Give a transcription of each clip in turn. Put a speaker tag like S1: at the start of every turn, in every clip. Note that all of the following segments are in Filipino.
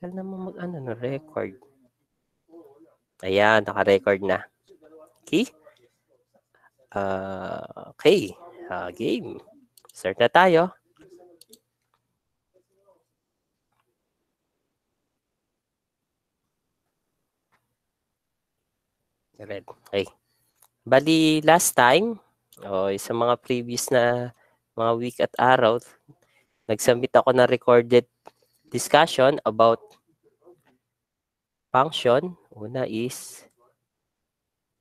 S1: Tagal naman mag-ano na ano, record. Ayan, naka-record na. Okay? Uh, okay. Uh, game. Start na tayo. Red. Okay. Bali, last time, o oh, sa mga previous na mga week at araw, nagsubmit ako ng recorded discussion about function. Una is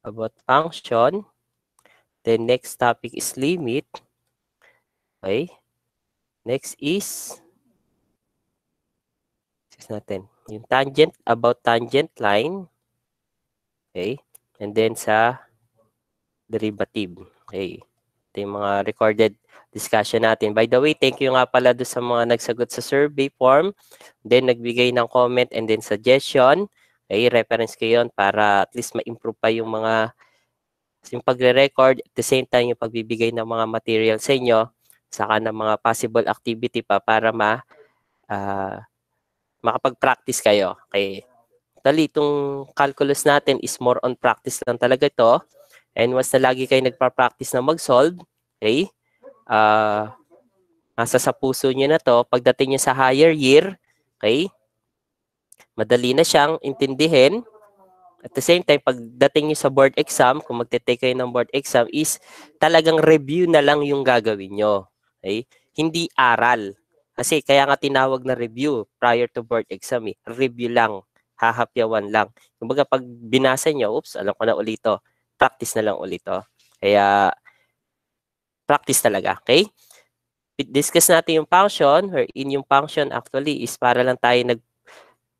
S1: about function. The next topic is limit. Okay. Next is Sis natin. Yung tangent, about tangent line. Okay. And then sa derivative. Okay ito yung mga recorded discussion natin. By the way, thank you nga pala do sa mga nagsagot sa survey form, then nagbigay ng comment and then suggestion. Okay, reference ko yun para at least ma-improve pa yung mga yung pagre-record, at the same time yung pagbibigay ng mga material sa inyo, saka ng mga possible activity pa para ma uh, makapag-practice kayo. Okay. Tali, itong calculus natin is more on practice lang talaga ito. And once na lagi kayo nagpa-practice na mag-solve, okay, uh, nasa sa puso nyo na to, pagdating nyo sa higher year, okay, madali na siyang intindihin. At the same time, pagdating nyo sa board exam, kung magte-take kayo ng board exam, is talagang review na lang yung gagawin nyo. Okay? Hindi aral. Kasi kaya nga tinawag na review prior to board exam. Eh. Review lang. Hahapyawan lang. Kumbaga pag binasa nyo, oops, alam ko na ulito practice na lang ulit to. Oh. Kaya, practice talaga, okay? Discuss natin yung function, wherein yung function actually is para lang tayo nag,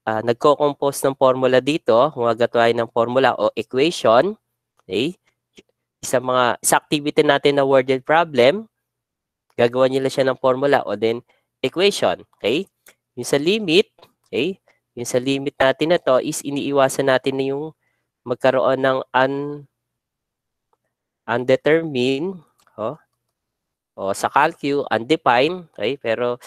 S1: uh, nagko-compose ng formula dito, gumagawa tayo ng formula o equation, okay? Sa mga, sa activity natin na worded problem, gagawa nila siya ng formula o then equation, okay? Yung sa limit, okay? Yung sa limit natin na to is iniiwasan natin na yung magkaroon ng un undetermined, oh, o sa calcu, undefined, okay? pero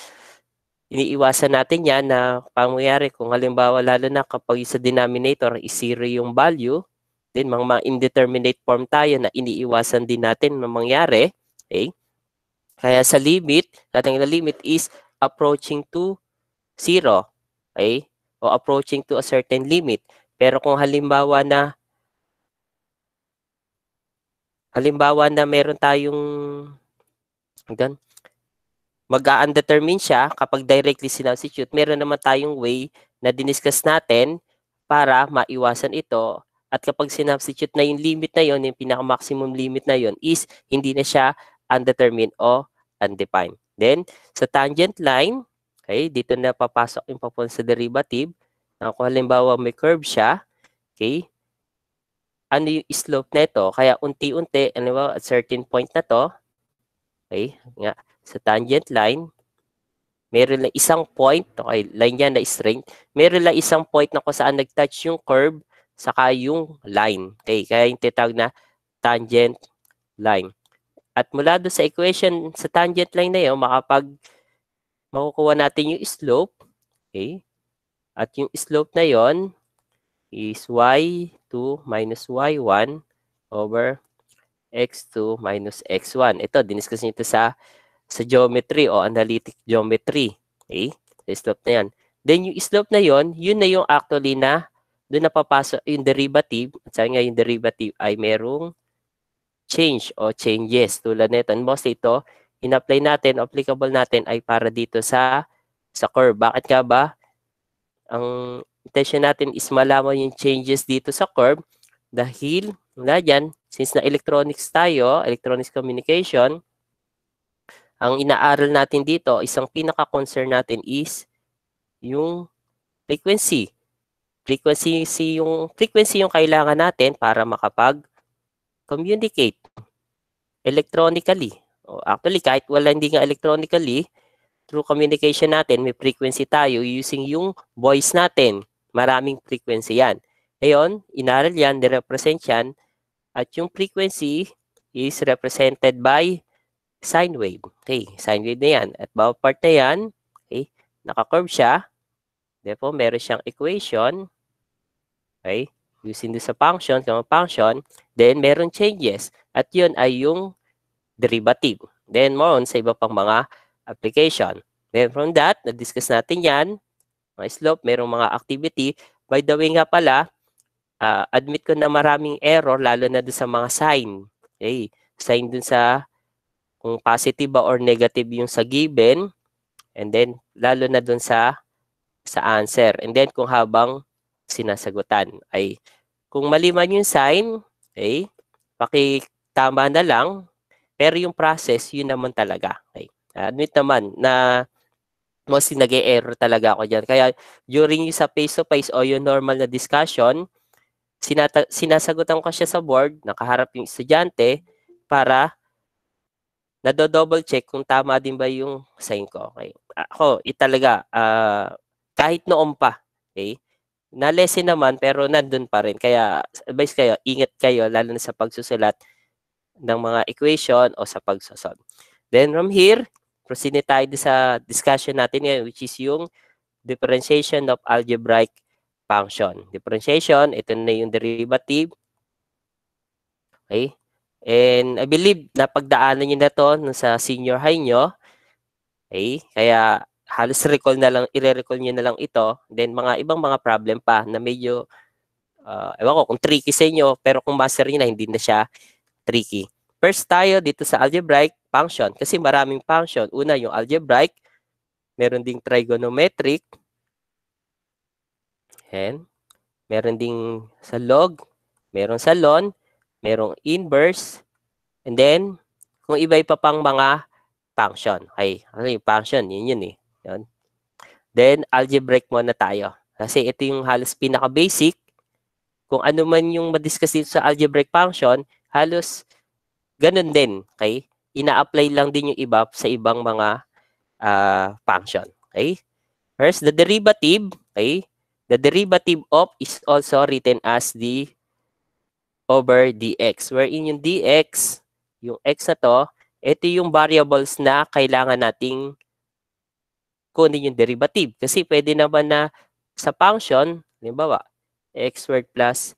S1: iniiwasan natin yan na pangyayari kung halimbawa lalo na kapag sa denominator is zero yung value, then mga, mga indeterminate form tayo na iniiwasan din natin na mangyari. Okay? Kaya sa limit, natin na limit is approaching to zero. Okay? O approaching to a certain limit. Pero kung halimbawa na halimbawa na meron tayong gan mag-undetermine siya kapag directly sinubstitute, meron naman tayong way na diniscuss natin para maiwasan ito. At kapag sinubstitute na yung limit na yon, yung pinaka-maximum limit na yon is hindi na siya undetermined o undefined. Then, sa tangent line, okay, dito na papasok yung papunta sa derivative. Kung halimbawa may curve siya, okay, ano yung slope nito. Kaya unti-unti, ano ba, at certain point na to, okay, nga, sa tangent line, meron lang isang point, okay, line yan na straight, meron lang isang point na kung saan nag-touch yung curve, saka yung line. Okay, kaya yung titawag na tangent line. At mula do sa equation, sa tangent line na yun, makapag makukuha natin yung slope. Okay? At yung slope na yon is y x minus y1 over x2 minus x1. Ito, diniscuss nyo ito sa, sa geometry o analytic geometry. Okay? Slope na yan. Then yung slope na yon, yun na yung actually na doon napapasok yung derivative. At sabi nga yung derivative ay merong change o changes tulad nito. And mostly ito, in-apply natin, applicable natin ay para dito sa sa curve. Bakit nga ba? Ang intention natin is malaman yung changes dito sa curve dahil na dyan, since na electronics tayo, electronics communication, ang inaaral natin dito, isang pinaka-concern natin is yung frequency. Frequency si yung frequency yung kailangan natin para makapag communicate electronically. O actually kahit wala hindi nga electronically, through communication natin, may frequency tayo using yung voice natin. Maraming frequency yan. Ngayon, inaral yan, nirepresent yan, at yung frequency is represented by sine wave. Okay, sine wave na yan. At bawat part na yan, okay, nakakurve siya. Therefore, meron siyang equation. Okay, using this sa function, kama function. Then, meron changes. At yun ay yung derivative. Then, more on sa iba pang mga application. Then, from that, na-discuss natin yan mga slope, merong mga activity. By the way nga pala, uh, admit ko na maraming error, lalo na doon sa mga sign. Okay? Sign doon sa kung positive ba or negative yung sa given. And then, lalo na doon sa sa answer. And then, kung habang sinasagutan ay kung mali man yung sign, okay, pakitama na lang. Pero yung process, yun naman talaga. Okay. Admit naman na mostly nag error talaga ako dyan. Kaya during sa face-to-face o yung normal na discussion, sinata- sinasagutan ko siya sa board, nakaharap yung estudyante, para nado-double check kung tama din ba yung sign ko. Okay. Ako, italaga, uh, ah, kahit noon pa, okay, na-lesson naman pero nandun pa rin. Kaya advice kayo, ingat kayo lalo na sa pagsusulat ng mga equation o sa pagsason. Then from here, proceed na tayo sa discussion natin ngayon, which is yung differentiation of algebraic function. Differentiation, ito na yung derivative. Okay? And I believe napagdaanan nyo na to sa senior high nyo. Okay? Kaya halos recall na lang, i-recall nyo na lang ito. Then mga ibang mga problem pa na medyo, uh, ewan ko kung tricky sa inyo, pero kung master nyo na, hindi na siya tricky. First tayo dito sa algebraic function kasi maraming function. Una yung algebraic, meron ding trigonometric, and meron ding sa log, meron sa ln, merong inverse, and then kung iba pa pang mga function. Okay, ano yung function? Yun yun eh. Yun. Then algebraic muna tayo. Kasi ito yung halos pinaka-basic. Kung ano man yung madiscuss dito sa algebraic function, halos Ganun din, okay? Ina-apply lang din yung iba sa ibang mga uh, function, okay? First, the derivative, okay? The derivative of is also written as the over dx, wherein yung dx, yung x na to, ito yung variables na kailangan nating kunin yung derivative. Kasi pwede naman na sa function, halimbawa, x squared plus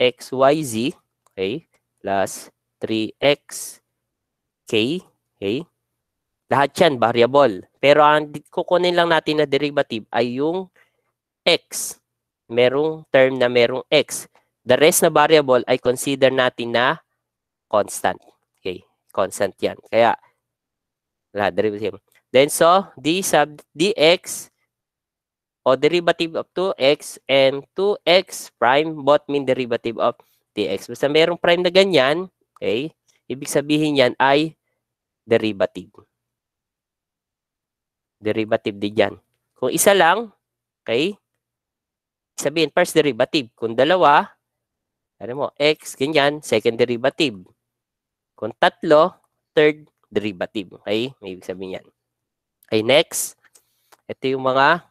S1: xyz, okay, plus 3x, k, okay? Lahat yan, variable. Pero ang kukunin lang natin na derivative ay yung x. Merong term na merong x. The rest na variable ay consider natin na constant. Okay, constant yan. Kaya, lahat derivative. Then so, d sub dx or derivative of 2x and 2x prime both mean derivative of dx. Basta merong prime na ganyan, Okay? Ibig sabihin yan ay derivative. Derivative din yan. Kung isa lang, okay? Sabihin, first derivative. Kung dalawa, ano mo, x, ganyan, second derivative. Kung tatlo, third derivative. Okay? May ibig sabihin yan. Okay, next. Ito yung mga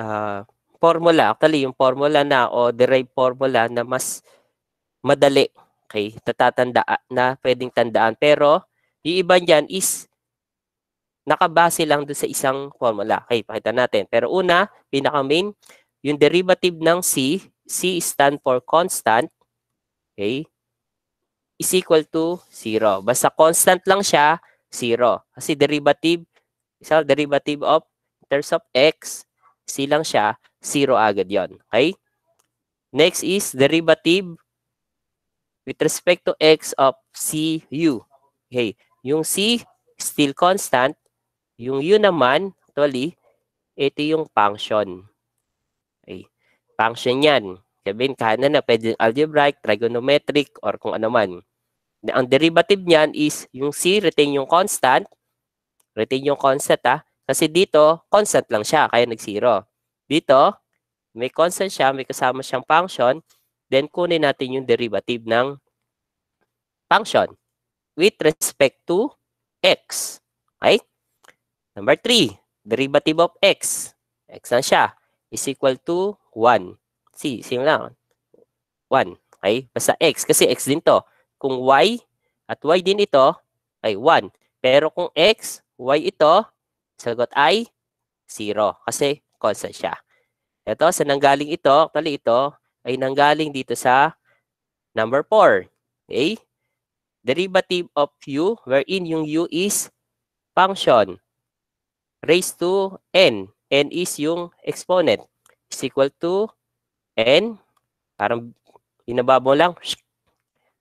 S1: uh, formula. Actually, yung formula na o derived formula na mas madali Okay, tatatanda ah, na pwedeng tandaan. Pero, yung iba niyan is nakabase lang doon sa isang formula. Okay, pakita natin. Pero una, pinaka-main, yung derivative ng C, C stand for constant, okay, is equal to 0. Basta constant lang siya, 0. Kasi derivative, isa derivative of, in terms of x, C lang siya, 0 agad yon Okay? Next is derivative with respect to x of cu. Okay, yung c still constant, yung u naman actually ito yung function. Okay, function 'yan. Sabihin kahanan na pwedeng algebraic, trigonometric or kung ano man. Ang derivative niyan is yung c retain yung constant, retain yung constant ah, kasi dito constant lang siya kaya nag-zero. Dito may constant siya, may kasama siyang function then kunin natin yung derivative ng function with respect to x. Right? Number 3, derivative of x. x na siya is equal to 1. See, same lang. 1. Okay? Basta x. Kasi x din to. Kung y at y din ito, ay 1. Pero kung x, y ito, sagot ay 0. Kasi constant siya. Ito, sa nanggaling ito, actually ito, ay nanggaling dito sa number 4. Okay? Derivative of u wherein yung u is function raised to n. n is yung exponent is equal to n. Parang inaba lang.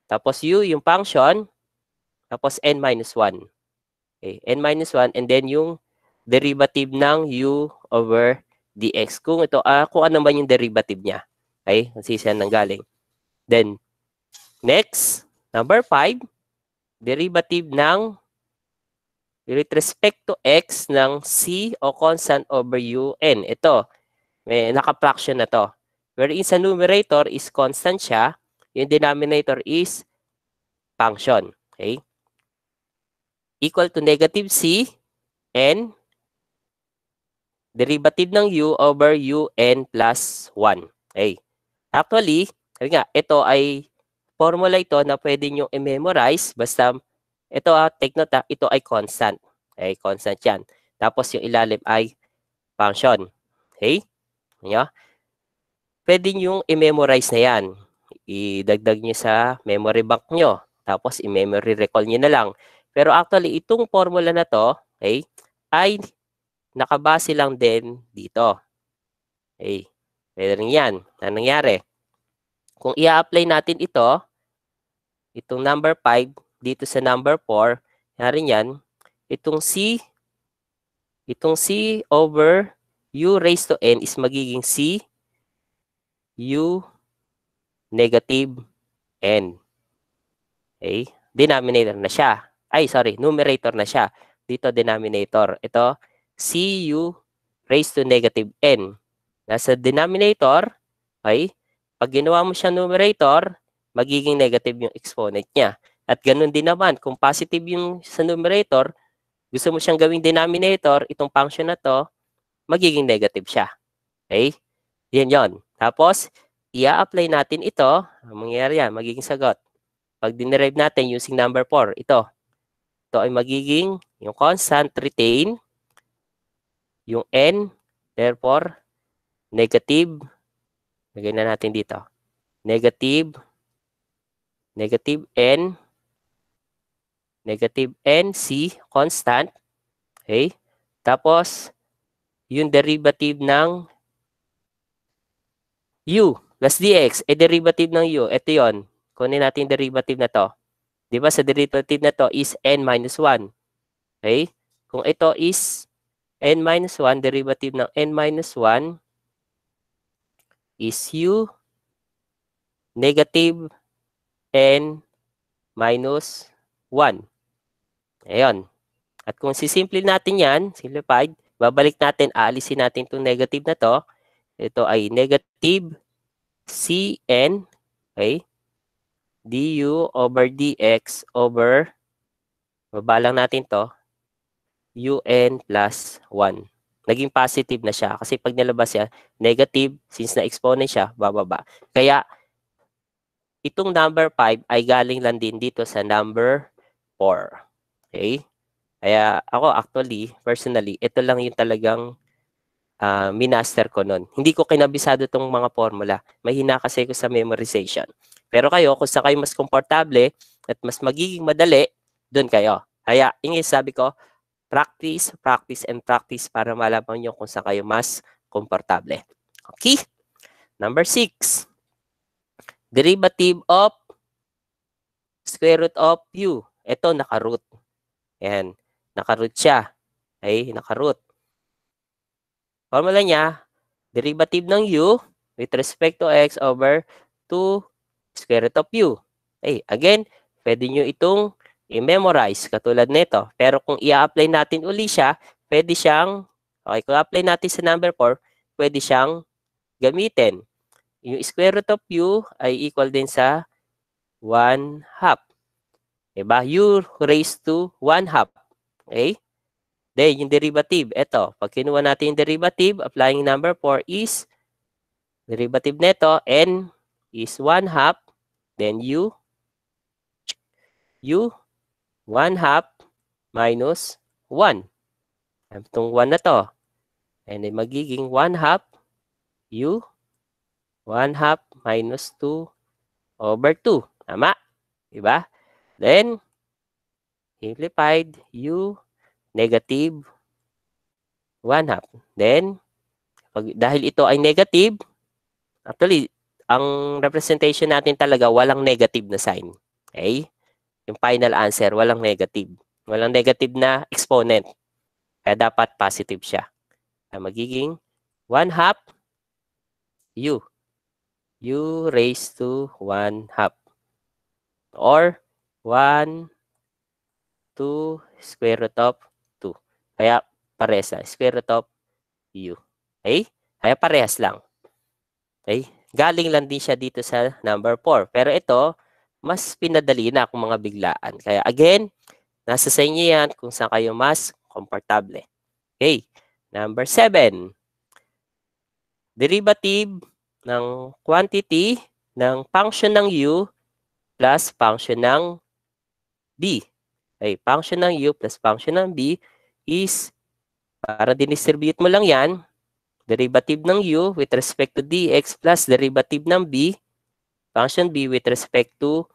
S1: Tapos u yung function. Tapos n minus 1. Okay, n minus 1 and then yung derivative ng u over dx. Kung ito, uh, kung ano man yung derivative niya. Okay? Kung saan siya nanggaling. Then, next, number 5, derivative ng with respect to x ng c o constant over u n. Ito, may naka-fraction na to. Wherein sa numerator is constant siya, yung denominator is function. Okay? Equal to negative c n derivative ng u over un plus 1. Okay? Actually, sabi nga, ito ay formula ito na pwede nyo i-memorize basta ito, ah, take note, ah, ito ay constant. Okay, constant yan. Tapos yung ilalim ay function. Okay? Nyo? Pwede nyo i-memorize na yan. Idagdag nyo sa memory bank nyo. Tapos i-memory recall nyo na lang. Pero actually, itong formula na to, okay, ay nakabase lang din dito. Okay. Pwedeng yan. Na nangyari? Kung i-apply natin ito, itong number 5 dito sa number 4, nangyari yan, itong C, itong C over U raised to N is magiging C U negative N. Okay? Denominator na siya. Ay, sorry. Numerator na siya. Dito, denominator. Ito, C U raised to negative N. Nasa denominator, okay, pag ginawa mo siya numerator, magiging negative yung exponent niya. At ganun din naman, kung positive yung sa numerator, gusto mo siyang gawing denominator, itong function na to, magiging negative siya. Okay? Yan yon. Tapos, i-apply natin ito, mangyayari yan, magiging sagot. Pag dinerive natin using number 4, ito. Ito ay magiging yung constant retain, yung n, therefore, negative, lagay na natin dito, negative, negative n, negative n, c, constant, okay? Tapos, yung derivative ng u plus dx, e eh, derivative ng u, ito yon Kunin natin derivative na to. Di ba sa derivative na to is n minus 1. Okay? Kung ito is n minus 1, derivative ng n minus 1, is u negative n minus 1. Ayan. At kung sisimple natin yan, simplified, babalik natin, aalisin natin itong negative na to. Ito ay negative cn, okay, du over dx over, baba lang natin to, un plus 1 naging positive na siya. Kasi pag nilabas siya, negative, since na-exponent siya, bababa. Kaya, itong number 5 ay galing lang din dito sa number 4. Okay? Kaya ako actually, personally, ito lang yung talagang uh, minaster ko noon. Hindi ko kinabisado tong mga formula. Mahina kasi ko sa memorization. Pero kayo, kung sa kayo mas komportable at mas magiging madali, doon kayo. Kaya, ingay sabi ko, Practice, practice, and practice para malaman nyo kung saan kayo mas komportable. Okay? Number 6. Derivative of square root of u. Ito, naka nakaroot. Ayan. Naka-root siya. Okay? Naka-root. Formula niya, derivative ng u with respect to x over 2 square root of u. Ay, again, pwede nyo itong i-memorize katulad nito. Pero kung i-apply natin uli siya, pwede siyang, okay, kung apply natin sa number 4, pwede siyang gamitin. Yung square root of u ay equal din sa 1 half. Diba? u raised to 1 half. Okay? Then, yung derivative, ito. Pag kinuha natin yung derivative, applying number 4 is derivative nito, n is 1 half, then u, u 1 half minus 1. Itong 1 na to. And then magiging 1 half u 1 half minus 2 over 2. Tama? Diba? Then, simplified u negative 1 half. Then, pag, dahil ito ay negative, actually, ang representation natin talaga walang negative na sign. Okay? yung final answer, walang negative. Walang negative na exponent. Kaya dapat positive siya. Kaya magiging 1 half u. u raised to 1 half. Or 1, 2, square root of 2. Kaya parehas na. Square root of u. Okay? Kaya parehas lang. Okay? Galing lang din siya dito sa number 4. Pero ito, mas pinadali na kung mga biglaan. Kaya again, nasa sa inyo yan kung saan kayo mas komportable. Okay, number 7. Derivative ng quantity ng function ng u plus function ng b. Okay, function ng u plus function ng b is, para dinistribute mo lang yan, derivative ng u with respect to dx plus derivative ng b function b with respect to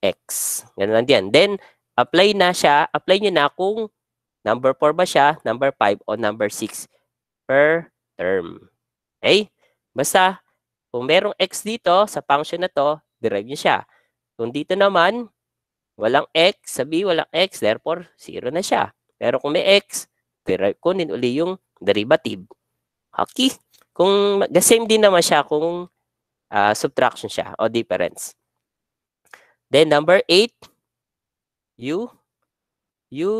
S1: x. Ganun lang yan. Then, apply na siya, apply nyo na kung number 4 ba siya, number 5, o number 6 per term. Okay? Basta, kung merong x dito sa function na to, derive nyo siya. Kung dito naman, walang x, sabi walang x, therefore, 0 na siya. Pero kung may x, derive, kunin uli yung derivative. Okay? Kung the same din naman siya kung uh, subtraction siya o difference. Then number 8, u u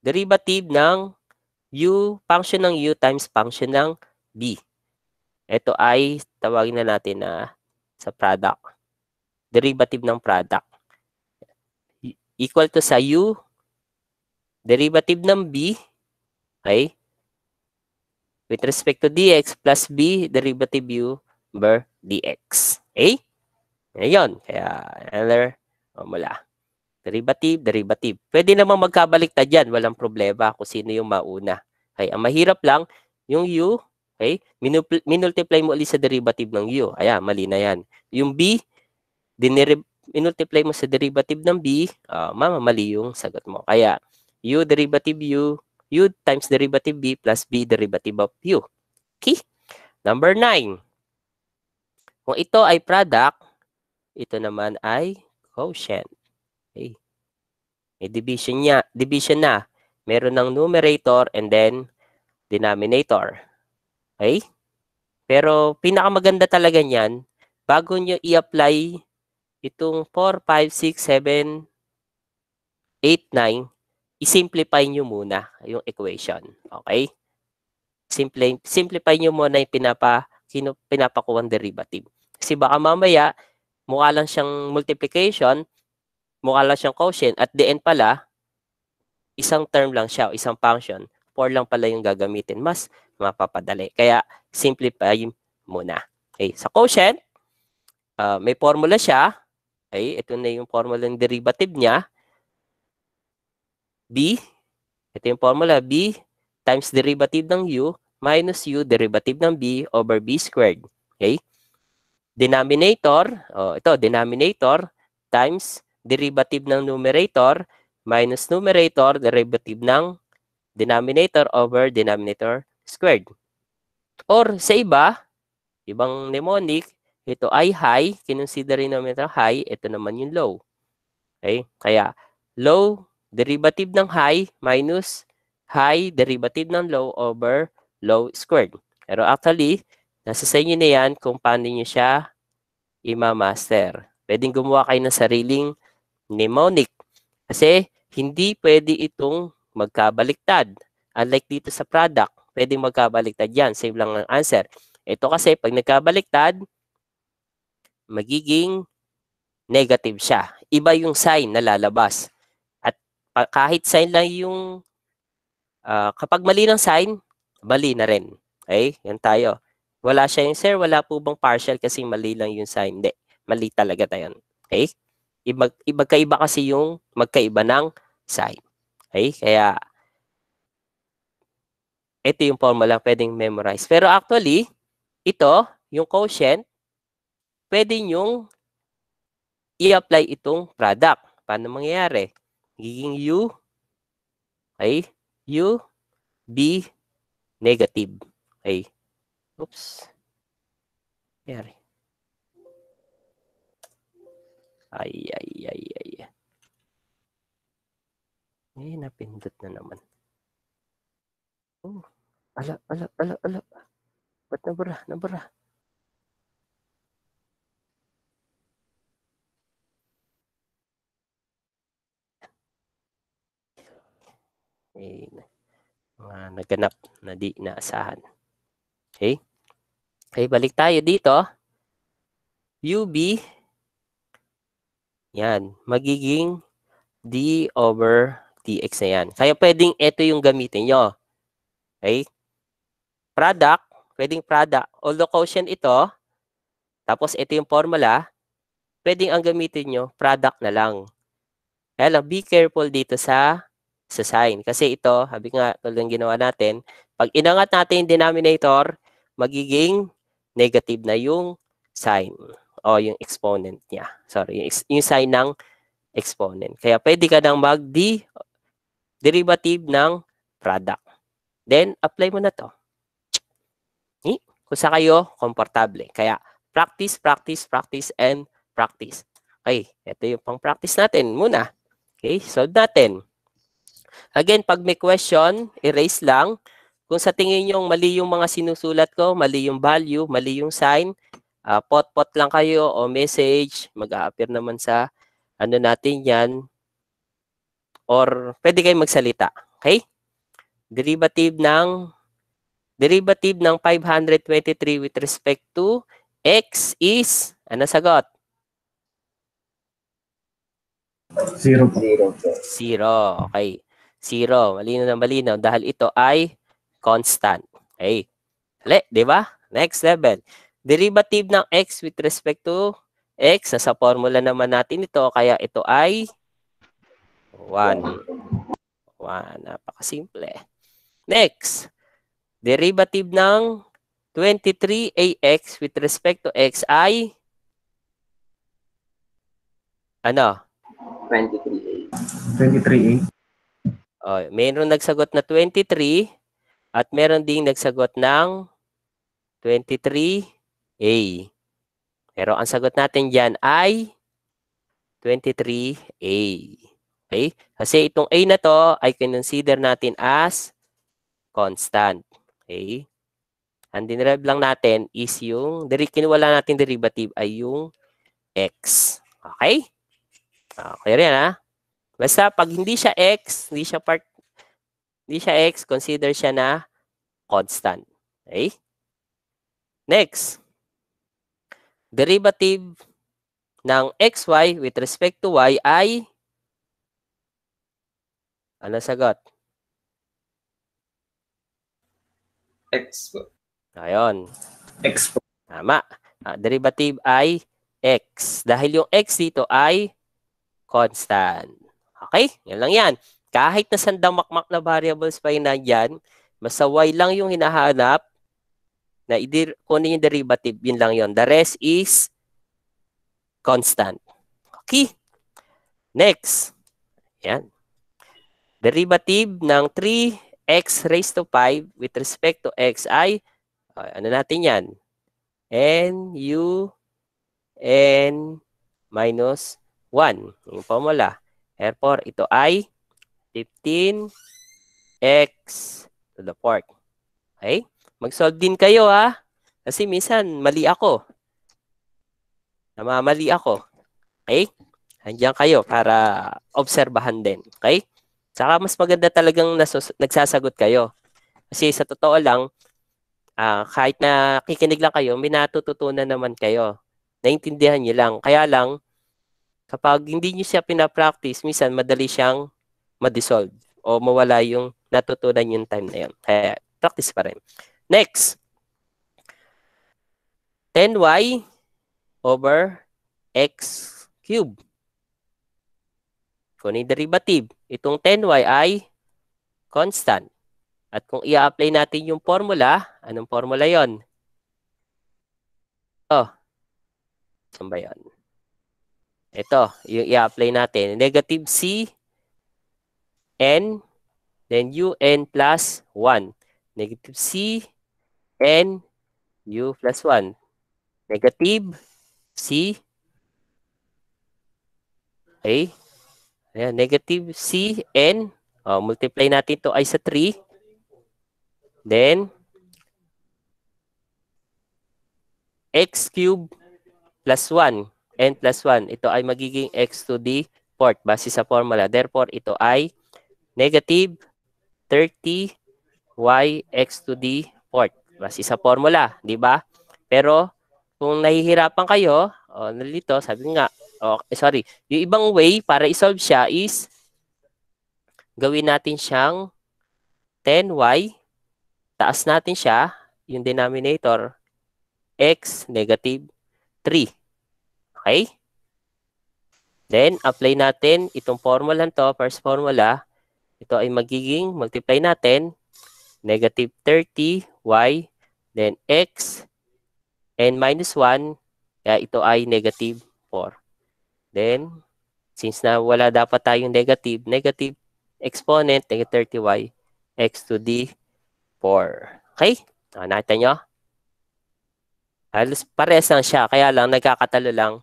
S1: derivative ng u function ng u times function ng b. Ito ay tawagin na natin na uh, sa product. Derivative ng product. Equal to sa u derivative ng b okay with respect to dx plus b derivative u over dx. Okay? Ngayon, kaya another formula. Oh, derivative, derivative. Pwede naman magkabaliktad na yan. Walang problema kung sino yung mauna. Okay? Ang mahirap lang, yung u, okay? minultiply mo ulit sa derivative ng u. Ayan, mali na yan. Yung b, minultiply mo sa derivative ng b, uh, ah, mamamali yung sagot mo. Kaya, u derivative u, u times derivative b plus b derivative of u. Okay? Number 9. Kung ito ay product, ito naman ay quotient. Okay. May division, niya, division na. Meron ng numerator and then denominator. Okay? Pero pinakamaganda talaga niyan, bago nyo i-apply itong 4, 5, 6, 7, 8, 9, i-simplify nyo muna yung equation. Okay? Simpli simplify nyo muna yung pinapa sino pinapakuha ang derivative. Kasi baka mamaya, mukha lang siyang multiplication, mukha lang siyang quotient, at the end pala, isang term lang siya, isang function, for lang pala yung gagamitin. Mas mapapadali. Kaya, simplify muna. Okay, sa quotient, uh, may formula siya. Okay, ito na yung formula ng derivative niya. B, ito yung formula, B times derivative ng U minus u derivative ng b over b squared. Okay? Denominator, oh, ito, denominator times derivative ng numerator minus numerator derivative ng denominator over denominator squared. Or sa iba, ibang mnemonic, ito ay high, kinonsider yung numerator high, ito naman yung low. Okay? Kaya, low derivative ng high minus high derivative ng low over low squared. Pero actually, nasa sa inyo na yan kung paano nyo siya imamaster. Pwedeng gumawa kayo ng sariling mnemonic. Kasi hindi pwede itong magkabaliktad. Unlike dito sa product, pwedeng magkabaliktad yan. Same lang ang answer. Ito kasi pag nagkabaliktad, magiging negative siya. Iba yung sign na lalabas. At kahit sign lang yung uh, kapag mali ng sign, mali na rin. Okay? Yan tayo. Wala siya yung, sir, wala po bang partial kasi mali lang yung sign? Hindi. Mali talaga tayo. Okay? Ibag, ibagkaiba kasi yung magkaiba ng sign. Okay? Kaya, ito yung formula pwedeng memorize. Pero actually, ito, yung quotient, pwede yung i-apply itong product. Paano mangyayari? Giging U, okay? U, B, negative. Okay. Oops. Yari. Ay, ay, ay, ay. Eh, napindot na naman. Oh, ala, ala, ala, ala. Ba't nabara, nabara? Eh, Amen uh, naganap na di naasahan. Okay? Okay, balik tayo dito. UB, yan, magiging D over DX na yan. Kaya pwedeng ito yung gamitin nyo. Okay? Product, pwedeng product. Although quotient ito, tapos ito yung formula, pwedeng ang gamitin nyo, product na lang. Kaya lang, be careful dito sa sa sign. Kasi ito, habi nga, tulad ng ginawa natin, pag inangat natin yung denominator, magiging negative na yung sign o yung exponent niya. Sorry, yung, yung sign ng exponent. Kaya pwede ka nang mag-d derivative ng product. Then, apply mo na to. Ni? Kung sa kayo, komportable. Kaya, practice, practice, practice, and practice. Okay, ito yung pang-practice natin muna. Okay, solve natin. Again, pag may question, erase lang. Kung sa tingin nyo mali yung mga sinusulat ko, mali yung value, mali yung sign, uh, pot-pot lang kayo o message, mag-a-appear naman sa ano natin yan. Or pwede kayong magsalita. Okay? Derivative ng derivative ng 523 with respect to x is, ano sagot? Zero. Zero. Zero. Okay. Zero. Malinaw na malinaw dahil ito ay constant. Okay. Hali, di ba? Next level. Derivative ng x with respect to x. Sa formula naman natin ito. Kaya ito ay 1. 1. Napakasimple. Next. Derivative ng 23ax with respect to x ay ano? 23a. 23a. Uh, oh, mayroon nagsagot na 23 at meron ding nagsagot ng 23A. Pero ang sagot natin dyan ay 23A. Okay? Kasi itong A na to ay kinonsider natin as constant. Okay? Ang dinerive lang natin is yung, kinuwala natin derivative ay yung x. Okay? Okay rin ha? Basta pag hindi siya x, hindi siya part, hindi siya x, consider siya na constant. Okay? Next, derivative ng xy with respect to y ay ano sagot? X po. Ayun. X Tama. Uh, derivative ay x. Dahil yung x dito ay constant. Okay? Yan lang yan. Kahit na sandamakmak na variables pa yun nandyan, masaway lang yung hinahanap na kunin yung derivative, yun lang yon. The rest is constant. Okay? Next. Yan. Derivative ng 3x raised to 5 with respect to x ay, uh, ano natin yan? n u n minus 1. Yung formula. Therefore, ito ay 15x to the fourth. Okay? Mag-solve din kayo ha. Kasi minsan mali ako. Namamali ako. Okay? Andiyan kayo para obserbahan din. Okay? Saka mas maganda talagang nagsasagot kayo. Kasi sa totoo lang, uh, kahit na kikinig lang kayo, may natututunan naman kayo. Naintindihan niyo lang. Kaya lang, kapag hindi niyo siya pinapractice, minsan madali siyang ma-dissolve o mawala yung natutunan yung time na yun. Kaya practice pa rin. Next, 10y over x cube. Kunin derivative. Itong 10y ay constant. At kung i-apply natin yung formula, anong formula yon? Oh, saan ba yun? Ito, yung i-apply natin. Negative C, N, then U, N plus 1. Negative C, N, U plus 1. Negative C, okay? Ayan, negative C, N. O, oh, multiply natin to ay sa 3. Then, x cube plus 1 n plus 1. Ito ay magiging x to the fourth base sa formula. Therefore, ito ay negative 30y x to the fourth base sa formula, di ba? Pero kung nahihirapan kayo, oh, nalito, sabi nga, oh, sorry, yung ibang way para isolve siya is gawin natin siyang 10y, taas natin siya, yung denominator, x negative 3. Okay? Then, apply natin itong formula to, first formula. Ito ay magiging, multiply natin, negative 30y, then x, and minus 1, kaya ito ay negative 4. Then, since na wala dapat tayong negative, negative exponent, negative 30y, x to the 4. Okay? Ah, nakita nyo? Halos pares lang siya, kaya lang nagkakatalo lang.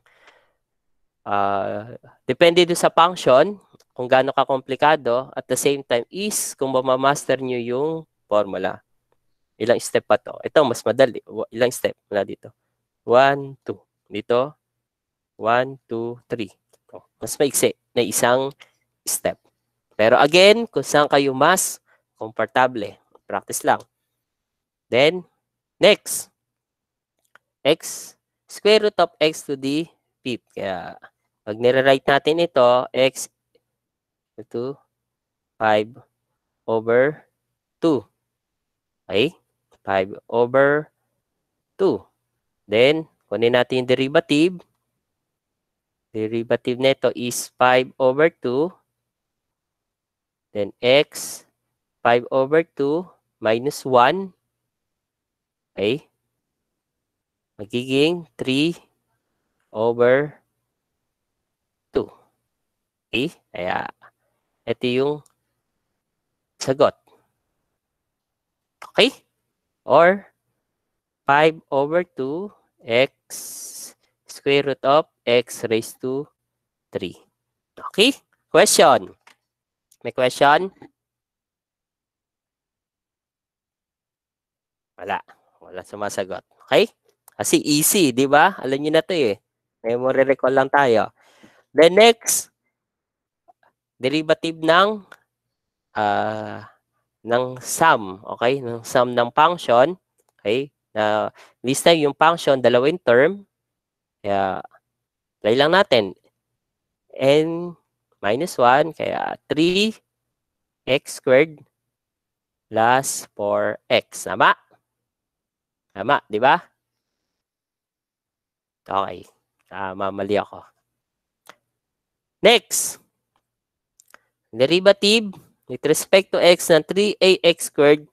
S1: Uh, depende do sa function, kung gaano ka komplikado, at the same time is kung mamamaster nyo yung formula. Ilang step pa to? Ito, mas madali. Ilang step mula dito? 1, 2. Dito, 1, 2, 3. Mas maiksi na isang step. Pero again, kung saan kayo mas komportable, practice lang. Then, next x square root of x to the fifth. Kaya, pag nire-write natin ito, x to 5 over 2. Okay? 5 over 2. Then, kunin natin yung derivative. Derivative nito is 5 over 2. Then, x, 5 over 2 minus 1. Okay? magiging 3 over 2. Okay? Kaya, ito yung sagot. Okay? Or, 5 over 2 x square root of x raised to 3. Okay? Question. May question? Wala. Wala sumasagot. Okay? Kasi easy, di ba? Alam niyo na to eh. Memory recall lang tayo. The next, derivative ng uh, ng sum, okay? Ng sum ng function, okay? Na uh, this time yung function dalawang term. Kaya try lang natin. n minus 1 kaya 3x squared plus 4x. Tama? Tama, di ba? Okay. Tama, mali ako. Next. Derivative with respect to x ng 3ax squared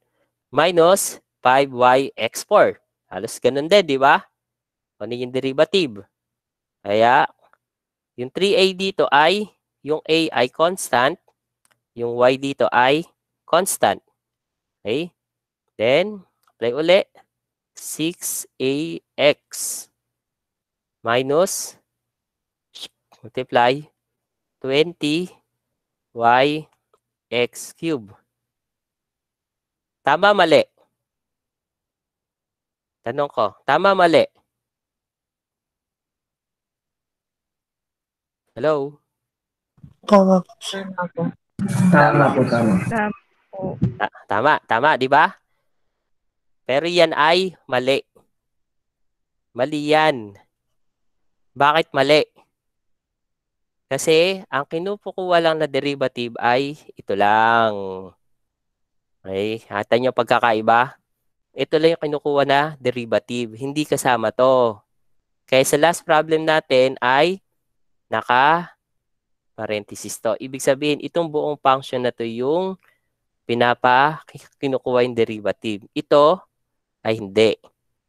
S1: minus 5yx4. Halos ganun din, di ba? Kunin ano yung derivative. Kaya, yung 3a dito ay, yung a ay constant, yung y dito ay constant. Okay? Then, apply ulit. 6ax minus multiply 20y x cube. Tama, mali? Tanong ko, tama, mali? Hello? Tama po, sir. Tama po, tama. Tama po. Tama, tama, di ba? Pero yan ay mali. Mali yan. Bakit mali? Kasi ang kinukuha lang na derivative ay ito lang. Okay, hata niyo pagkakaiba. Ito lang yung kinukuha na derivative, hindi kasama to. Kaya sa last problem natin ay naka parenthesis to. Ibig sabihin, itong buong function na to yung pinapa kinukuha yung derivative. Ito ay hindi.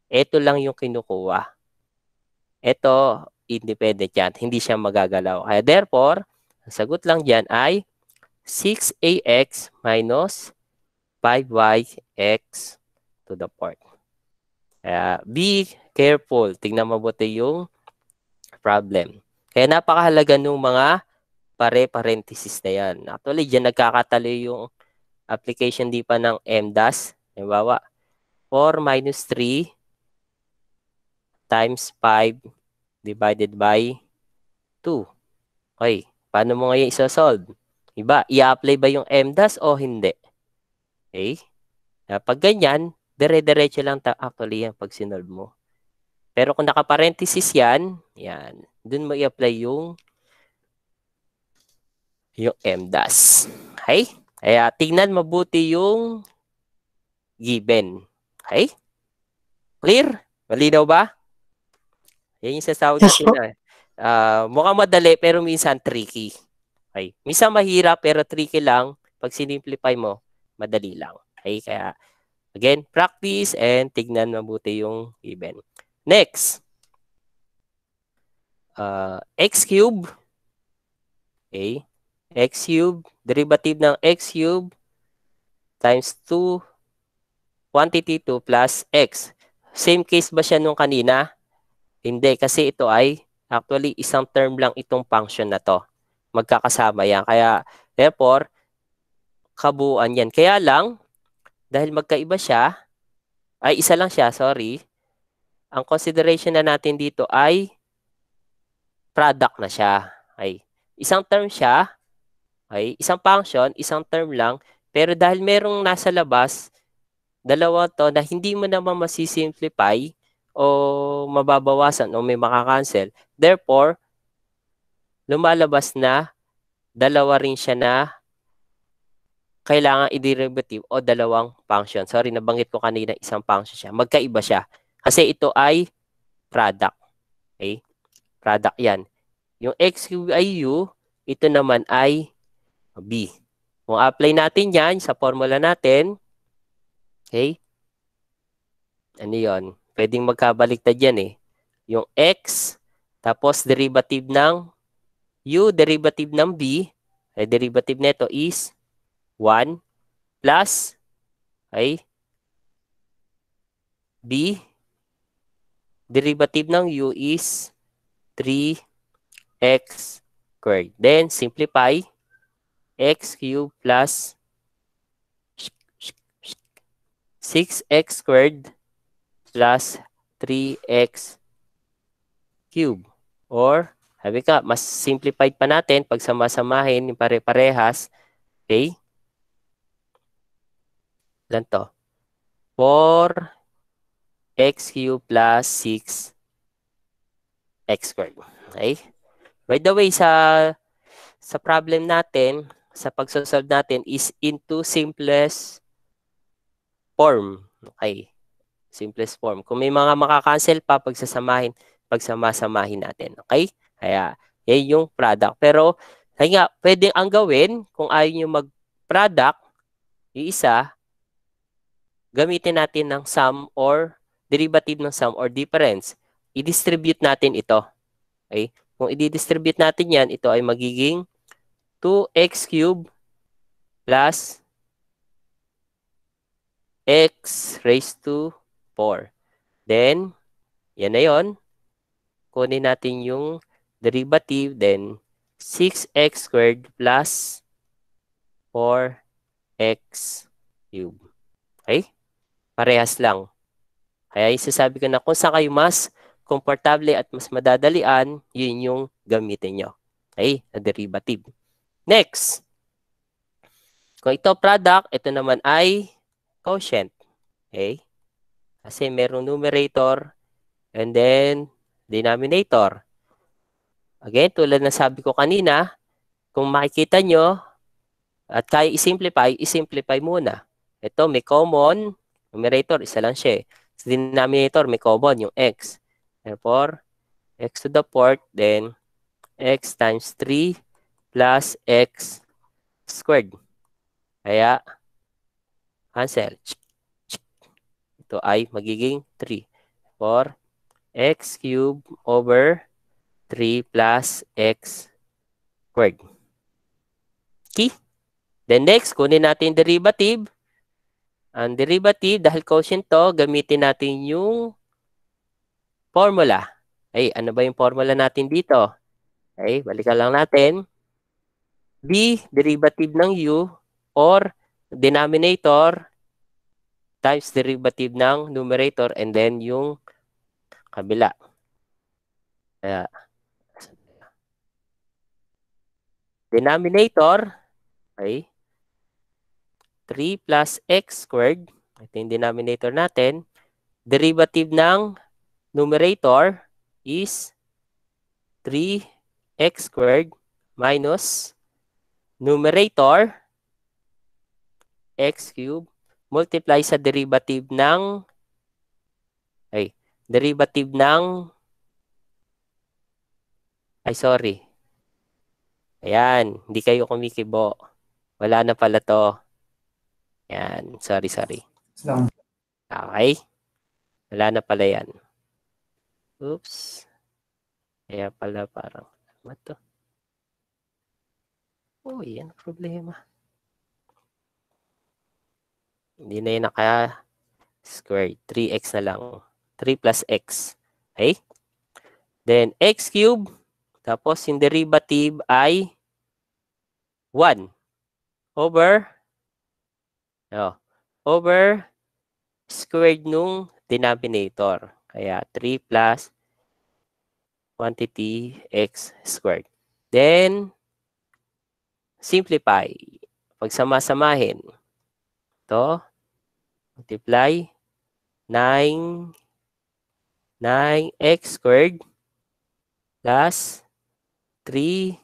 S1: Ito lang yung kinukuha. Ito, independent yan. Hindi siya magagalaw. Kaya therefore, ang sagot lang dyan ay 6ax minus 5yx to the fourth. Kaya be careful. Tingnan mabuti yung problem. Kaya napakahalaga ng mga pare-parenthesis na yan. Actually, dyan nagkakatalo yung application di pa ng MDAS. Halimbawa, 4 minus 3 times 5 divided by 2. Okay, paano mo ngayon isa-solve? Iba, i-apply ba yung MDAS o hindi? Okay? Ah, pag ganyan, dire-diretso lang ta actually yan pag sinolve mo. Pero kung naka nakaparenthesis yan, yan, dun mo i-apply yung yung MDAS. Okay? Kaya tingnan mabuti yung given. Okay? Clear? Malinaw ba? Yan yung sasahod yes, nila. Uh, mukhang madali pero minsan tricky. Okay. Minsan mahirap pero tricky lang. Pag sinimplify mo, madali lang. Okay, kaya again, practice and tignan mabuti yung given. Next. Uh, x cube. Okay. x cube, derivative ng x cube times 2 quantity 2 plus x. Same case ba siya nung kanina? Hindi, kasi ito ay actually isang term lang itong function na to. Magkakasama yan. Kaya therefore, kabuuan yan. Kaya lang, dahil magkaiba siya, ay isa lang siya, sorry, ang consideration na natin dito ay product na siya. Ay, isang term siya, ay isang function, isang term lang, pero dahil merong nasa labas, dalawa to na hindi mo naman masisimplify, o mababawasan o may makakancel. Therefore, lumalabas na dalawa rin siya na kailangan i-derivative o dalawang function. Sorry, nabanggit ko kanina isang function siya. Magkaiba siya. Kasi ito ay product. Okay? Product yan. Yung x cube ay u, ito naman ay b. Kung apply natin yan sa formula natin, okay? Ano yon pwedeng magkabaliktad yan eh. Yung x, tapos derivative ng u, derivative ng b, eh, derivative nito is 1 plus ay b, derivative ng u is 3x squared. Then, simplify x cubed plus 6x squared plus 3x cube. Or, sabi ka, mas simplified pa natin pag samasamahin yung pare-parehas. Okay? Ilan to? 4x cube plus 6x squared. Okay? By the way, sa sa problem natin, sa pagsosolve natin is into simplest form. Okay. Simplest form. Kung may mga makakancel pa, pagsasamahin, pagsamasamahin natin. Okay? Kaya, yan yung product. Pero, kaya nga, pwede ang gawin, kung ayaw nyo mag-product, yung isa, gamitin natin ng sum or derivative ng sum or difference. I-distribute natin ito. Okay? Kung i-distribute natin yan, ito ay magiging 2x cube plus x raised to 4. Then, yan na yun. Kunin natin yung derivative. Then, 6x squared plus 4x cube. Okay? Parehas lang. Kaya yung sasabi ko na kung saan kayo mas komportable at mas madadalian, yun yung gamitin nyo. Okay? Na derivative. Next. Kung ito product, ito naman ay quotient. Okay? Kasi merong numerator and then denominator. Again, tulad na sabi ko kanina, kung makikita nyo at kaya isimplify, isimplify muna. Ito, may common. Numerator, isa lang siya. Eh. Sa denominator, may common, yung x. Therefore, x to the fourth, then x times 3 plus x squared. Kaya, cancel. Ito ay magiging 3. For x cube over 3 plus x squared. Okay? Then next, kunin natin derivative. Ang derivative, dahil quotient to, gamitin natin yung formula. Ay, ano ba yung formula natin dito? Okay, balikan lang natin. B, derivative ng u, or denominator, times derivative ng numerator and then yung kabila. Kaya, denominator, okay, 3 plus x squared, ito yung denominator natin, derivative ng numerator is 3x squared minus numerator x cubed multiply sa derivative ng ay derivative ng ay sorry. Ayan, hindi kayo kumikibo. Wala na pala to. Ayan, sorry, sorry. Okay. Wala na pala yan. Oops. Kaya pala parang, ano to? Oh, yan problema. Hindi na yun naka squared. 3x na lang. 3 plus x. Okay? Then, x cube. Tapos, yung derivative ay 1 over oh, over squared nung denominator. Kaya 3 plus quantity x squared. Then, simplify. Pag sama-samahin, to Multiply. 9. 9x squared plus 3x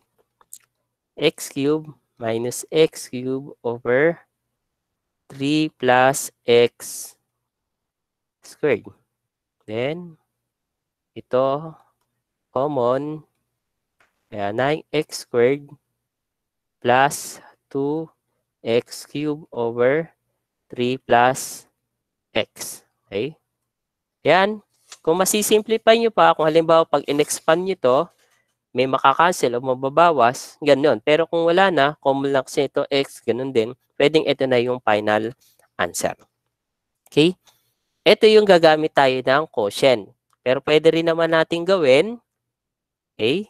S1: cubed minus x cubed over 3 plus x squared. Then, ito, common, kaya 9x squared plus 2x cubed over 3 plus x. Okay? Yan. Kung masisimplify nyo pa, kung halimbawa pag in-expand nyo to, may makakancel o mababawas, ganun. Pero kung wala na, common lang kasi ito x, ganun din, pwedeng ito na yung final answer. Okay? Ito yung gagamit tayo ng quotient. Pero pwede rin naman natin gawin, okay?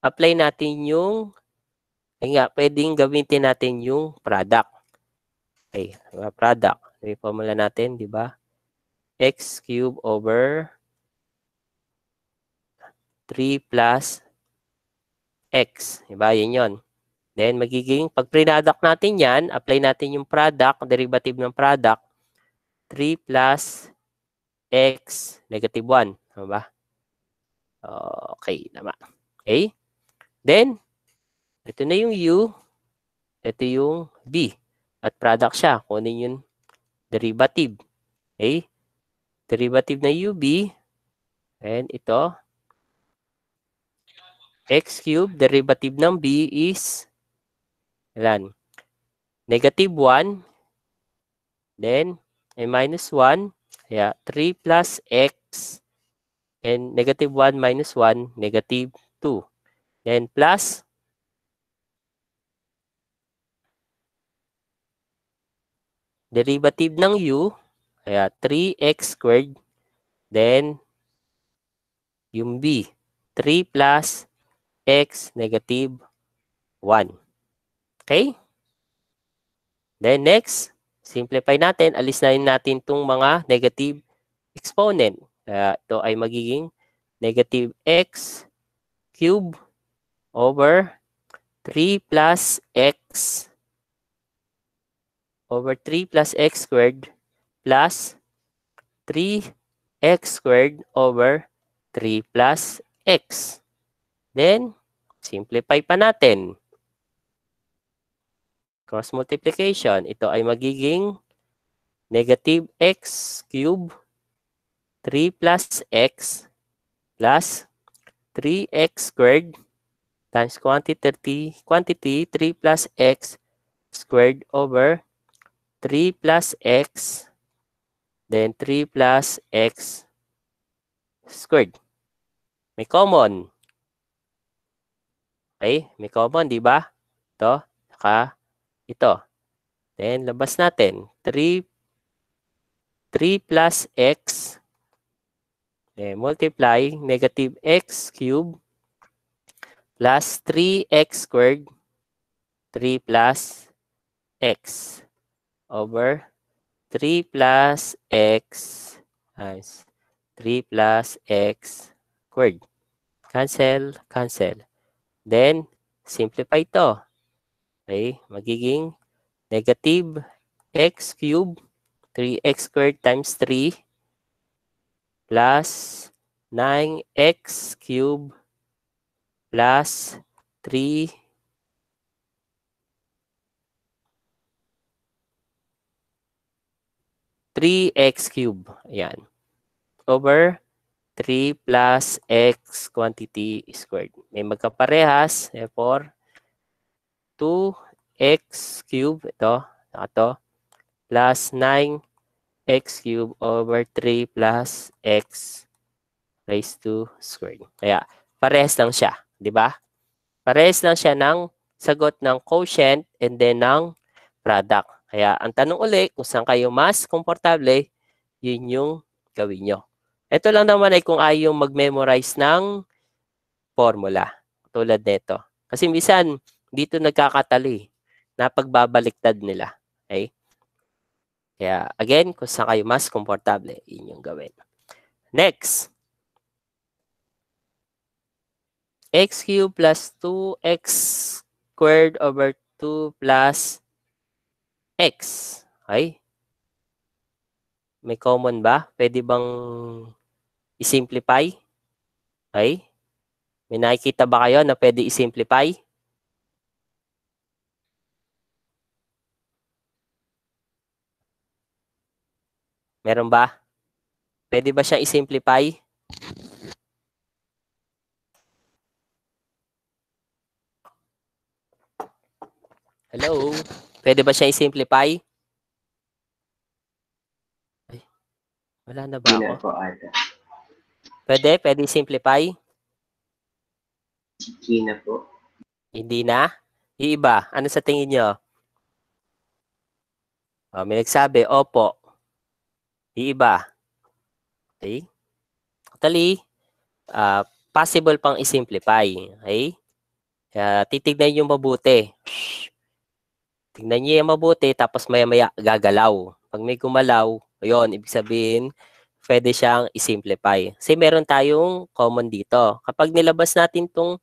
S1: Apply natin yung, nga, pwedeng gamitin natin yung product ay, mga product. May formula natin, di ba? x cube over 3 plus x. Diba? Yun yun. Then, magiging, pag product natin yan, apply natin yung product, derivative ng product, 3 plus x negative 1. ba? Okay, tama. Okay? Then, ito na yung u, ito yung v at product siya. Kunin yung derivative. Okay? Derivative na UB. And ito. X cube, derivative ng B is ilan? Negative 1. Then, ay eh, minus 1. Kaya, 3 plus X. And negative 1 minus 1, negative 2. Then, plus Derivative ng u, kaya 3x squared. Then, yung b, 3 plus x negative 1. Okay? Then next, simplify natin. Alis na natin itong mga negative exponent. Kaya ito ay magiging negative x cube over 3 plus x over 3 plus x squared plus 3x squared over 3 plus x. Then, simplify pa natin. Cross multiplication. Ito ay magiging negative x cube 3 plus x plus 3x squared times quantity, quantity 3 plus x squared over 3 plus x, then 3 plus x squared. May common. Okay? May common, di ba? Ito, saka ito. Then, labas natin. 3, 3 plus x, then multiply negative x cubed plus 3x squared, 3 plus x over 3 plus x times 3 plus x squared. Cancel, cancel. Then, simplify to. Okay, magiging negative x cube 3x squared times 3 plus 9x cube plus 3 3x cube. Ayan. Over 3 plus x quantity squared. May magkaparehas. Therefore, 2x cube. Ito. Ito. Plus 9x cube over 3 plus x raised to squared. Kaya, parehas lang siya. Di ba? Parehas lang siya ng sagot ng quotient and then ng product. Kaya ang tanong uli, kung saan kayo mas komportable, yun yung gawin nyo. Ito lang naman ay kung ayaw mag-memorize ng formula tulad nito. Kasi minsan, dito nagkakatali. Napagbabaliktad nila. Okay? Kaya, again, kung saan kayo mas komportable, yun yung gawin. Next. x cubed plus 2x squared over 2 plus X. Okay? May common ba? Pwede bang i-simplify? Okay? May nakikita ba kayo na pwede i-simplify? Meron ba? Pwede ba siya i-simplify? Hello? Pwede ba siya i-simplify? wala na ba ako? Pwede? Pwede i-simplify? Hindi na po. Hindi na? Yung ano sa tingin nyo? Oh, may nagsabi, opo. Yung Okay? Totally, uh, possible pang i-simplify. Okay? Kaya ah, titignan nyo mabuti. Shhh. Tingnan niyo yung mabuti, tapos maya-maya gagalaw. Pag may gumalaw, yon ibig sabihin, pwede siyang isimplify. Kasi meron tayong common dito. Kapag nilabas natin tong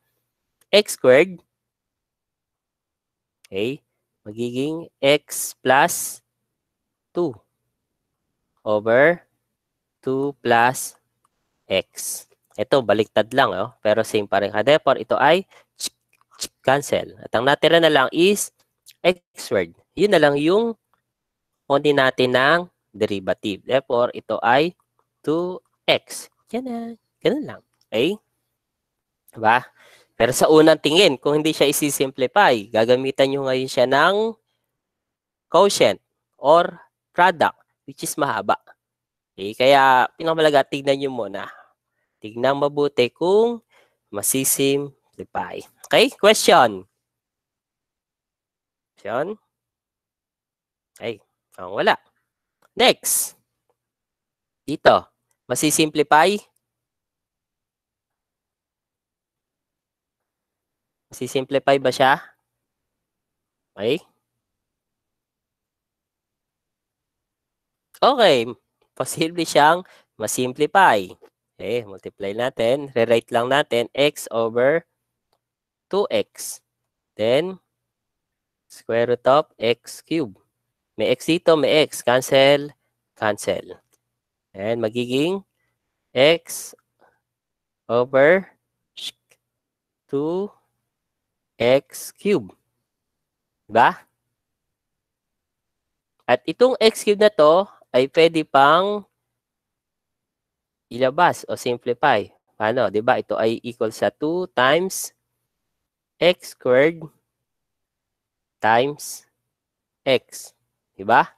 S1: x squared, okay, magiging x plus 2 over 2 plus x. Ito, baliktad lang, oh, pero same pa rin. Therefore, ito ay cancel. At ang natira na lang is X squared. Yun na lang yung kunin natin ng derivative. Therefore, ito ay 2x. Yan na. Ganun lang. Okay? Diba? Pero sa unang tingin, kung hindi siya isi-simplify, gagamitan nyo ngayon siya ng quotient or product, which is mahaba. Okay? Kaya, pinamalaga, tignan nyo muna. Tignan mabuti kung masisimplify. Okay? Question. Yan. Ay, ang oh, wala. Next. Dito. Masisimplify. Masisimplify ba siya? Okay. Okay. Posible siyang masimplify. Okay. Multiply natin. Rewrite lang natin. x over 2x. Then, Square root of x cube. May x dito, may x. Cancel, cancel. And magiging x over 2x cube. Diba? At itong x cube na to ay pwede pang ilabas o simplify. Paano? Diba? Ito ay equal sa 2 times x squared times x. Diba?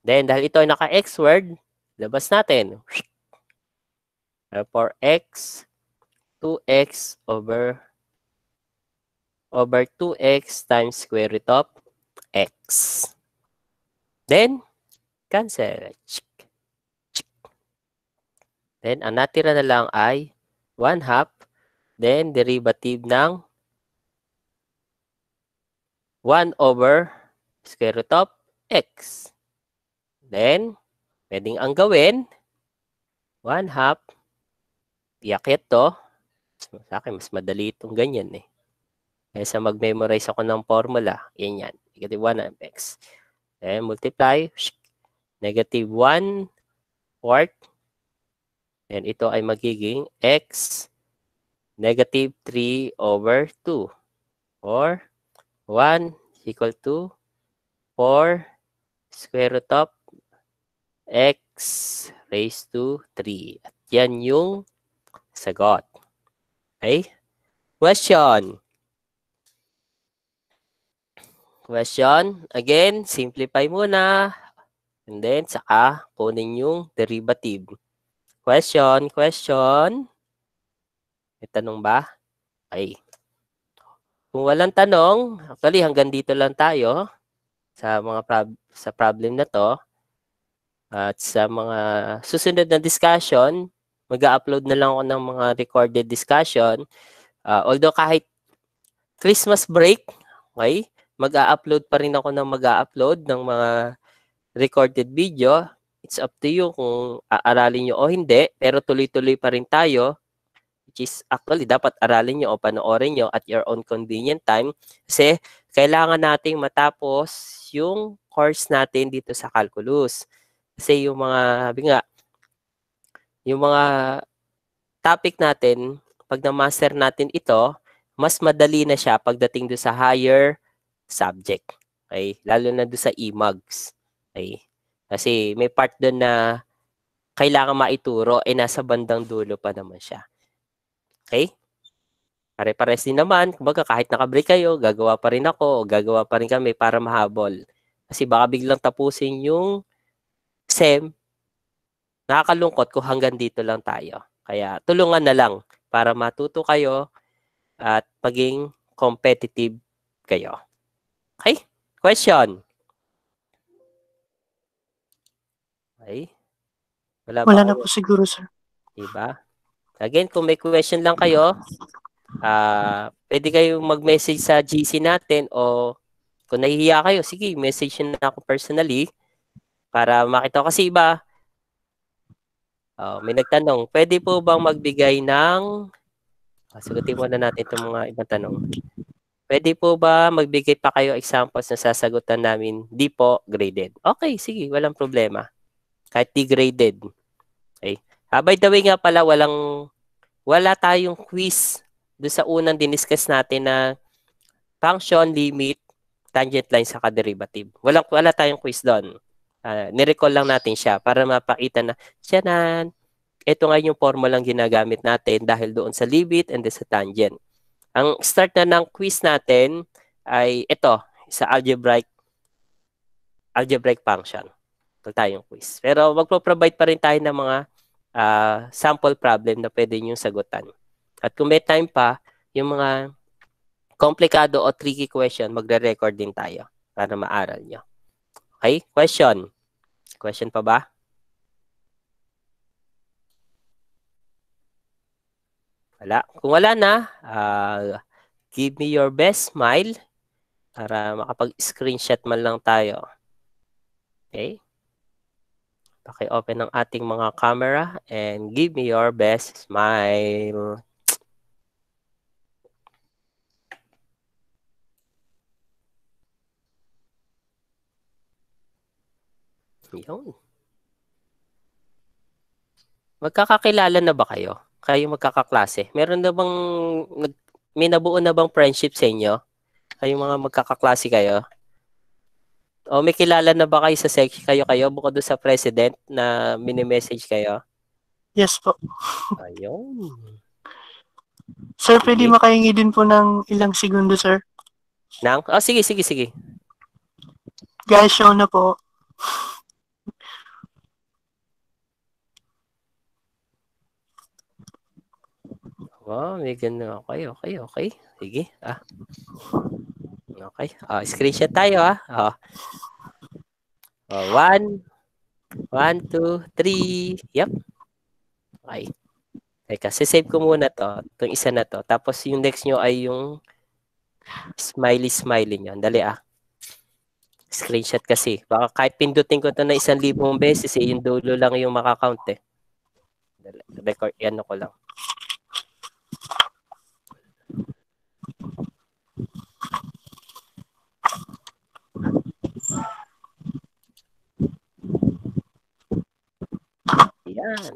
S1: Then, dahil ito ay naka-x word, labas natin. Therefore, x, 2x over over 2x times square root of x. Then, cancel. Then, ang natira na lang ay 1 half. Then, derivative ng 1 over square root of x. Then, pwedeng ang gawin, 1 half, iakyat to. Sa akin, mas madali itong ganyan eh. Kaysa mag-memorize ako ng formula, yan yan. Negative 1 half x. Then, multiply, negative 1 fourth. Then, ito ay magiging x negative 3 over 2 or 1 equal to 4 square root of x raised to 3. At yan yung sagot. Okay? Question. Question. Again, simplify muna. And then, saka kunin yung derivative. Question, question. May tanong ba? Okay. Kung walang tanong, actually hanggang dito lang tayo sa mga prob sa problem na to. At sa mga susunod na discussion, mag upload na lang ako ng mga recorded discussion. Uh, although kahit Christmas break, okay, mag-upload pa rin ako ng mag-upload ng mga recorded video. It's up to you kung aaralin nyo o hindi, pero tuloy-tuloy pa rin tayo which is actually dapat aralin nyo o panoorin nyo at your own convenient time kasi kailangan nating matapos yung course natin dito sa calculus. Kasi yung mga, sabi nga, yung mga topic natin, pag na-master natin ito, mas madali na siya pagdating do sa higher subject. Okay? Lalo na do sa e Okay? Kasi may part doon na kailangan maituro eh nasa bandang dulo pa naman siya. Okay? Pare-pares din naman, kumbaga kahit nakabreak kayo, gagawa pa rin ako, gagawa pa rin kami para mahabol. Kasi baka biglang tapusin yung SEM. Nakakalungkot ko hanggang dito lang tayo. Kaya tulungan na lang para matuto kayo at maging competitive kayo. Okay? Question? Okay. Wala, Wala na po siguro, sir. Diba? Again, kung may question lang kayo, uh, pwede kayong mag-message sa GC natin o kung nahihiya kayo, sige, message na ako personally para makita ko. Kasi iba, uh, may nagtanong, pwede po bang magbigay ng ah, Sagutin muna natin itong mga ibang tanong. Pwede po ba magbigay pa kayo examples na sasagutan namin di po graded? Okay, sige, walang problema. Kahit di graded. Okay. Ah, by the way nga pala, walang, wala tayong quiz doon sa unang diniscuss natin na function, limit, tangent line sa derivative. Walang, wala tayong quiz doon. Uh, ah, nirecall lang natin siya para mapakita na, tiyanan, ito nga yung formulang ginagamit natin dahil doon sa limit and then sa tangent. Ang start na ng quiz natin ay ito, sa algebraic algebraic function. Ito tayong quiz. Pero magpo-provide pa rin tayo ng mga uh, sample problem na pwede nyo sagutan. At kung may time pa, yung mga komplikado o tricky question, magre-record din tayo para maaral nyo. Okay? Question? Question pa ba? Wala. Kung wala na, uh, give me your best smile para makapag-screenshot man lang tayo. Okay? Paki-open ang ating mga camera and give me your best smile. Yun. Magkakakilala na ba kayo? Kayo magkakaklase? Meron na bang, may nabuo na bang friendship sa inyo? Kayong mga magkakaklase kayo? O oh, may kilala na ba kayo sa sec kayo kayo bukod do sa president na mini-message kayo? Yes po. Ayun. Sir, pwede okay. makahingi din po ng ilang segundo, sir? Nang? Oh, sige, sige, sige. Guys, show na po. Wow, may ganun. Okay, okay, okay. Sige, ah. Okay. Oh, screenshot tayo ah. Oh. oh one, one, two, three. Yep. Okay. Teka, sisave ko muna to. Itong isa na to. Tapos yung next nyo ay yung smiley smiling nyo. Dali ah. Screenshot kasi. Baka kahit pindutin ko to na isang libong beses eh, yung dulo lang yung makakount eh. Dali. Record, ano ko lang. Yan.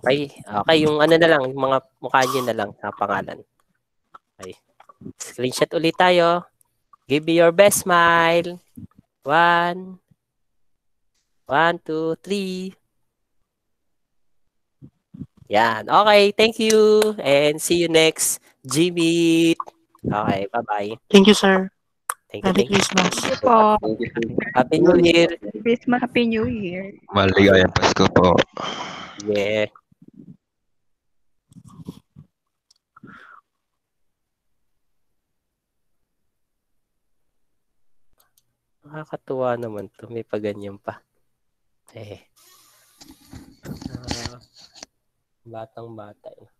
S1: Okay. Okay, yung ano na lang, yung mga mukha niyo na lang sa pangalan. Okay. Screenshot ulit tayo. Give me your best smile. One. One, two, three. Yan. Okay, thank you. And see you next g Okay, bye-bye. Thank you, sir. Thank you, Merry thank you. po. Happy New Year. Christmas, Happy New Year. Maligayang Pasko po. Yeah. Nakakatuwa naman to. May paganyan pa. Eh. Uh, ah, batang bata. Eh.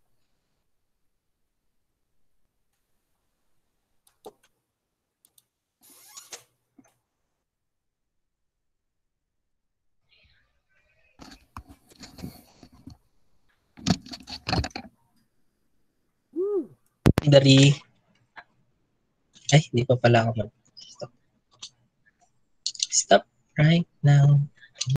S1: secondary, ay, hindi pa pala ako mag-stop. Stop right now.